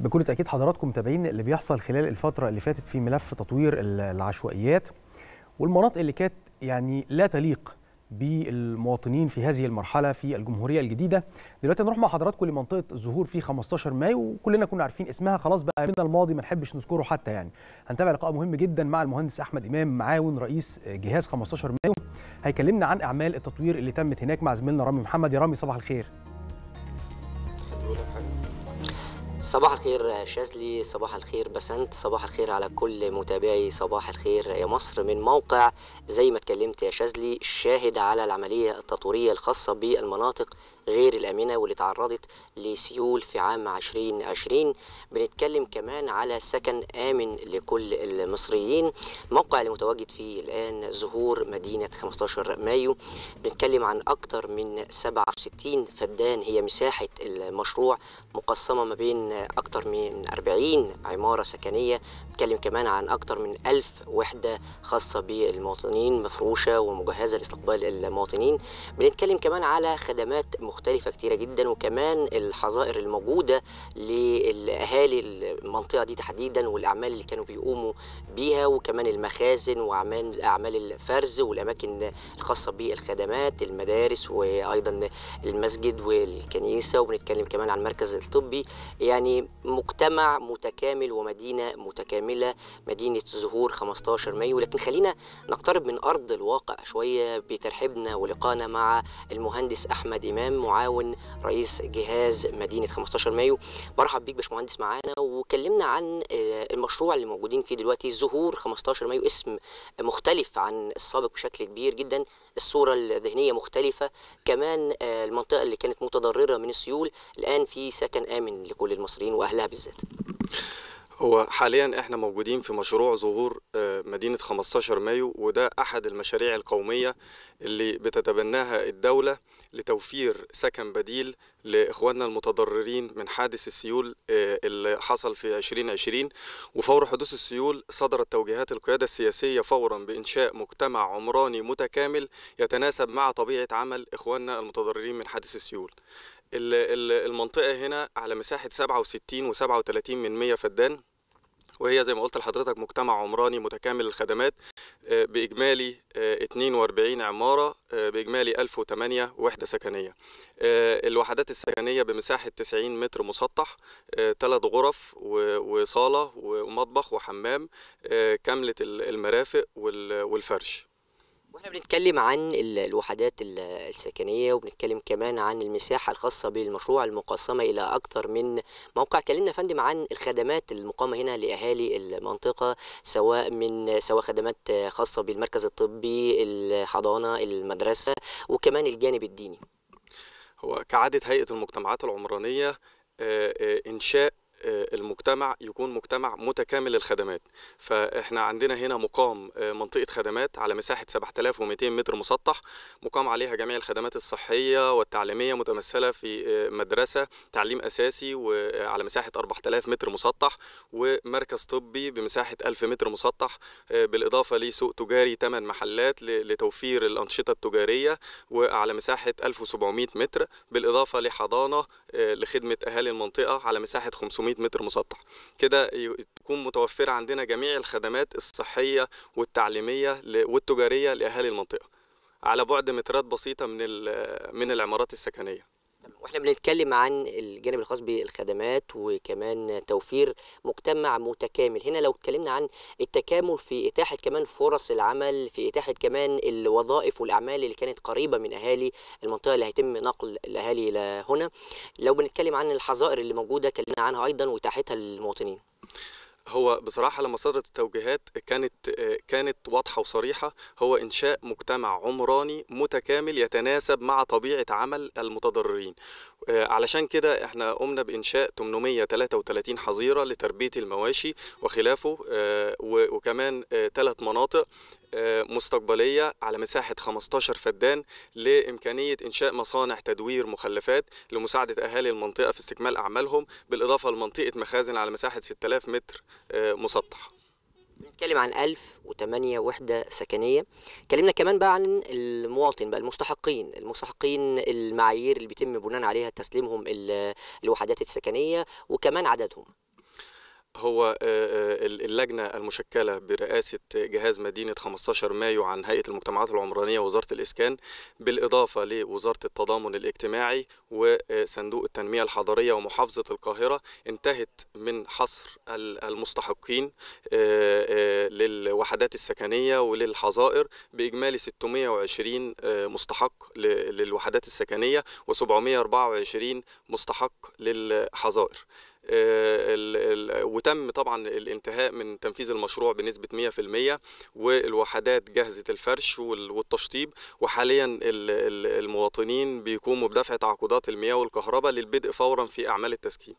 بكل تاكيد حضراتكم متابعين اللي بيحصل خلال الفتره اللي فاتت في ملف تطوير العشوائيات والمناطق اللي كانت يعني لا تليق بالمواطنين في هذه المرحله في الجمهوريه الجديده دلوقتي هنروح مع حضراتكم لمنطقه الظهور في 15 مايو وكلنا كنا عارفين اسمها خلاص بقى من الماضي ما نحبش نذكره حتى يعني هنتابع لقاء مهم جدا مع المهندس احمد امام معاون رئيس جهاز 15 مايو هيكلمنا عن اعمال التطوير اللي تمت هناك مع زميلنا رامي محمد يا رامي صباح الخير صباح الخير شاذلي صباح الخير بسنت صباح الخير على كل متابعي صباح الخير يا مصر من موقع زي ما اتكلمت يا شاذلي شاهد على العملية التطويرية الخاصة بالمناطق غير الآمنة واللي تعرضت لسيول في عام 2020 بنتكلم كمان على سكن آمن لكل المصريين الموقع اللي متواجد فيه الآن زهور مدينة 15 مايو بنتكلم عن أكثر من 67 فدان هي مساحة المشروع مقسمة ما بين أكثر من 40 عمارة سكنية بنتكلم كمان عن أكثر من 1000 وحدة خاصة بالمواطنين مفروشة ومجهزة لاستقبال المواطنين بنتكلم كمان على خدمات مختلفة مختلفة كتيرة جدا وكمان الحظائر الموجودة لأهالي المنطقة دي تحديدا والأعمال اللي كانوا بيقوموا بيها وكمان المخازن وأعمال أعمال الفرز والأماكن الخاصة بالخدمات المدارس وأيضا المسجد والكنيسة وبنتكلم كمان عن المركز الطبي يعني مجتمع متكامل ومدينة متكاملة مدينة ظهور 15 مايو لكن خلينا نقترب من أرض الواقع شوية بترحيبنا ولقانا مع المهندس أحمد إمام معاون رئيس جهاز مدينه 15 مايو مرحب بيك باشمهندس معانا وكلمنا عن آه، المشروع اللي موجودين فيه دلوقتي ظهور 15 مايو اسم مختلف عن السابق بشكل كبير جدا الصوره الذهنيه مختلفه كمان آه، المنطقه اللي كانت متضرره من السيول الان في سكن امن لكل المصريين واهلها بالذات هو حاليا احنا موجودين في مشروع ظهور آه، مدينة 15 مايو وده أحد المشاريع القومية اللي بتتبناها الدولة لتوفير سكن بديل لإخواننا المتضررين من حادث السيول آه، اللي حصل في 2020 وفور حدوث السيول صدرت توجيهات القيادة السياسية فورا بإنشاء مجتمع عمراني متكامل يتناسب مع طبيعة عمل إخواننا المتضررين من حادث السيول المنطقة هنا على مساحة 67 و37 من 100 فدان وهي زي ما قلت لحضرتك مجتمع عمراني متكامل الخدمات آه، بإجمالي 42 آه، عمارة آه، بإجمالي 1008 وحدة سكنية الوحدات السكنية بمساحة 90 متر مسطح ثلاث غرف وصالة ومطبخ وحمام كاملة المرافق والفرش واحنا بنتكلم عن الوحدات السكنيه وبنتكلم كمان عن المساحه الخاصه بالمشروع المقسمه الى اكثر من موقع كلمنا فندم عن الخدمات المقامه هنا لاهالي المنطقه سواء من سواء خدمات خاصه بالمركز الطبي الحضانه المدرسه وكمان الجانب الديني هو كعاده هيئه المجتمعات العمرانيه آه، آه، انشاء آه، المجتمع يكون مجتمع متكامل الخدمات فاحنا عندنا هنا مقام آه، منطقة خدمات على مساحة 7200 متر مسطح مقام عليها جميع الخدمات الصحية والتعليمية متمثلة في آه، مدرسة تعليم أساسي وعلى مساحة 4000 متر مسطح ومركز طبي بمساحة 1000 متر مسطح بالإضافة لسوق تجاري 8 محلات لتوفير الأنشطة التجارية وعلى مساحة 1700 متر بالإضافة لحضانة لخدمة أهالي المنطقة على مساحة 500 400 متر مسطح كده تكون متوفرة عندنا جميع الخدمات الصحية والتعليمية والتجارية لأهالي المنطقة على بعد مترات بسيطة من من العمارات السكنية واحنا بنتكلم عن الجانب الخاص بالخدمات وكمان توفير مجتمع متكامل هنا لو اتكلمنا عن التكامل في اتاحه كمان فرص العمل في اتاحه كمان الوظائف والاعمال اللي كانت قريبه من اهالي المنطقه اللي هيتم نقل الاهالي الى هنا لو بنتكلم عن الحظائر اللي موجوده اتكلمنا عنها ايضا واتاحتها للمواطنين هو بصراحة لما صدرت التوجيهات كانت كانت واضحة وصريحة هو إنشاء مجتمع عمراني متكامل يتناسب مع طبيعة عمل المتضررين آه، علشان كده احنا قمنا بإنشاء 833 حظيرة لتربية المواشي وخلافه آه، وكمان ثلاث آه، مناطق آه، مستقبليه على مساحه 15 فدان لامكانيه انشاء مصانع تدوير مخلفات لمساعده اهالي المنطقه في استكمال اعمالهم بالاضافه لمنطقه مخازن على مساحه 6000 متر آه، مسطح بنتكلم عن 1008 وحده سكنيه كلمنا كمان بقى عن المواطن بقى المستحقين المستحقين المعايير اللي بيتم بناء عليها تسليمهم الوحدات السكنيه وكمان عددهم هو آه، آه، اللجنة المشكلة برئاسة جهاز مدينة 15 مايو عن هيئة المجتمعات العمرانية ووزارة الإسكان بالإضافة لوزارة التضامن الاجتماعي وصندوق التنمية الحضرية ومحافظة القاهرة انتهت من حصر المستحقين آه، للوحدات السكنية وللحظائر بإجمالي 620 مستحق للوحدات السكنية و724 مستحق للحظائر آه، وتم طبعا الانتهاء من تنفيذ المشروع بنسبة 100% والوحدات جاهزة الفرش والتشطيب وحاليا المواطنين بيقوموا بدفع تعاقدات المياه والكهرباء للبدء فورا في أعمال التسكين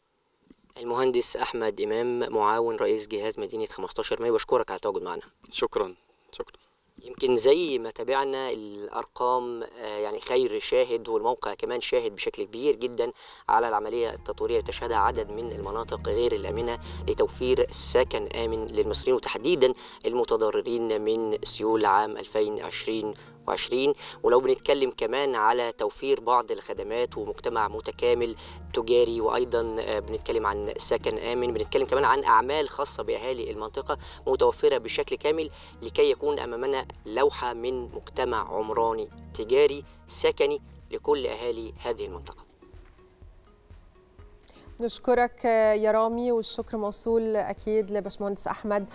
المهندس أحمد إمام معاون رئيس جهاز مدينة 15 مايو بشكرك على التواجد معنا شكرا شكرا يمكن زي ما تابعنا الارقام آه، يعني خير شاهد والموقع كمان شاهد بشكل كبير جدا على العمليه التطويريه اللي تشهدها عدد من المناطق غير الامنه لتوفير سكن امن للمصريين وتحديدا المتضررين من سيول عام 2020 2021 ولو بنتكلم كمان على توفير بعض الخدمات ومجتمع متكامل تجاري وايضا آه، بنتكلم عن سكن امن بنتكلم كمان عن اعمال خاصه باهالي المنطقه متوفره بشكل كامل لكي يكون امامنا لوحه من مجتمع عمراني تجاري سكني لكل اهالي هذه المنطقه نشكرك آه، يا رامي والشكر موصول اكيد لباشمهندس احمد